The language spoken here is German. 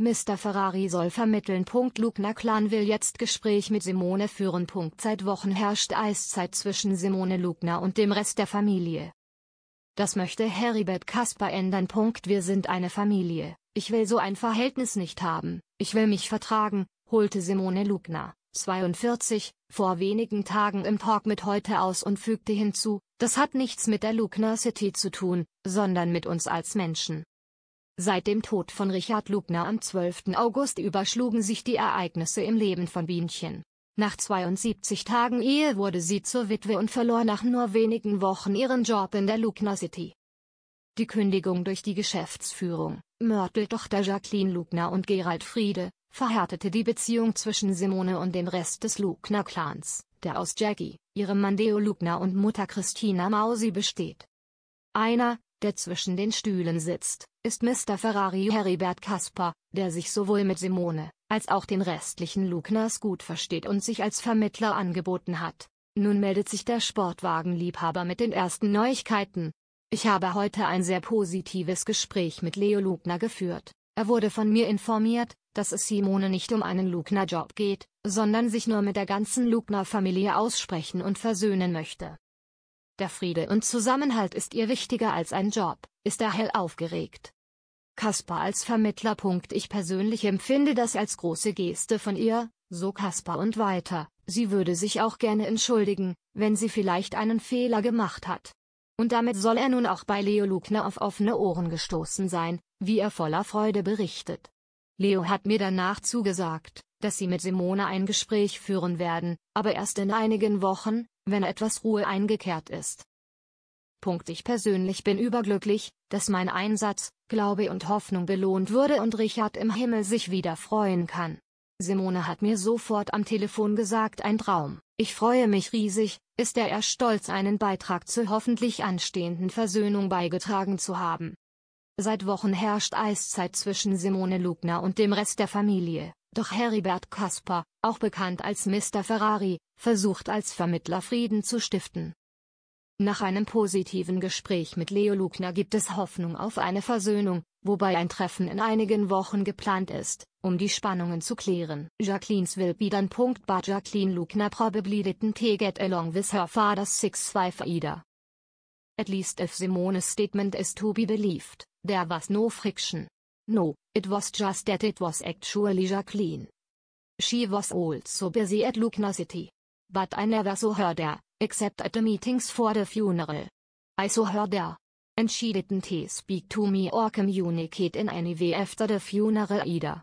Mr. Ferrari soll vermitteln. Lugner Clan will jetzt Gespräch mit Simone führen. Seit Wochen herrscht Eiszeit zwischen Simone Lugner und dem Rest der Familie. Das möchte Heribert Kasper ändern. Wir sind eine Familie, ich will so ein Verhältnis nicht haben, ich will mich vertragen, holte Simone Lugner, 42, vor wenigen Tagen im Talk mit heute aus und fügte hinzu, das hat nichts mit der Lugner City zu tun, sondern mit uns als Menschen. Seit dem Tod von Richard Lugner am 12. August überschlugen sich die Ereignisse im Leben von Bienchen. Nach 72 Tagen Ehe wurde sie zur Witwe und verlor nach nur wenigen Wochen ihren Job in der Lugner City. Die Kündigung durch die Geschäftsführung, Mörteltochter Jacqueline Lugner und Gerald Friede, verhärtete die Beziehung zwischen Simone und dem Rest des Lugner-Clans, der aus Jackie, ihrem Mandeo Lugner und Mutter Christina Mausi besteht. Einer, der zwischen den Stühlen sitzt, ist Mr. Ferrari Heribert Kasper, der sich sowohl mit Simone, als auch den restlichen Lugners gut versteht und sich als Vermittler angeboten hat. Nun meldet sich der Sportwagenliebhaber mit den ersten Neuigkeiten. Ich habe heute ein sehr positives Gespräch mit Leo Lugner geführt. Er wurde von mir informiert, dass es Simone nicht um einen Lugner-Job geht, sondern sich nur mit der ganzen Lugner-Familie aussprechen und versöhnen möchte. Der Friede und Zusammenhalt ist ihr wichtiger als ein Job, ist er hell aufgeregt. Kaspar als Vermittler. Ich persönlich empfinde das als große Geste von ihr, so Kaspar und weiter, sie würde sich auch gerne entschuldigen, wenn sie vielleicht einen Fehler gemacht hat. Und damit soll er nun auch bei Leo Lugner auf offene Ohren gestoßen sein, wie er voller Freude berichtet. Leo hat mir danach zugesagt, dass sie mit Simone ein Gespräch führen werden, aber erst in einigen Wochen, wenn etwas Ruhe eingekehrt ist. Punkt. Ich persönlich bin überglücklich, dass mein Einsatz, Glaube und Hoffnung belohnt wurde und Richard im Himmel sich wieder freuen kann. Simone hat mir sofort am Telefon gesagt, ein Traum. Ich freue mich riesig, ist er er stolz, einen Beitrag zur hoffentlich anstehenden Versöhnung beigetragen zu haben. Seit Wochen herrscht Eiszeit zwischen Simone Lugner und dem Rest der Familie. Doch Heribert Kasper, auch bekannt als Mr. Ferrari, versucht als Vermittler Frieden zu stiften. Nach einem positiven Gespräch mit Leo Lugner gibt es Hoffnung auf eine Versöhnung, wobei ein Treffen in einigen Wochen geplant ist, um die Spannungen zu klären. Jacqueline's will be done. But Jacqueline Lugner probably didn't get along with her father's six-wife either. At least if Simone's statement is to be believed, there was no friction. No, it was just that it was actually Jacqueline. She was also busy at Lucknow City. But I never saw her there, except at the meetings for the funeral. I saw her there. And she didn't speak to me or communicate in any way after the funeral either.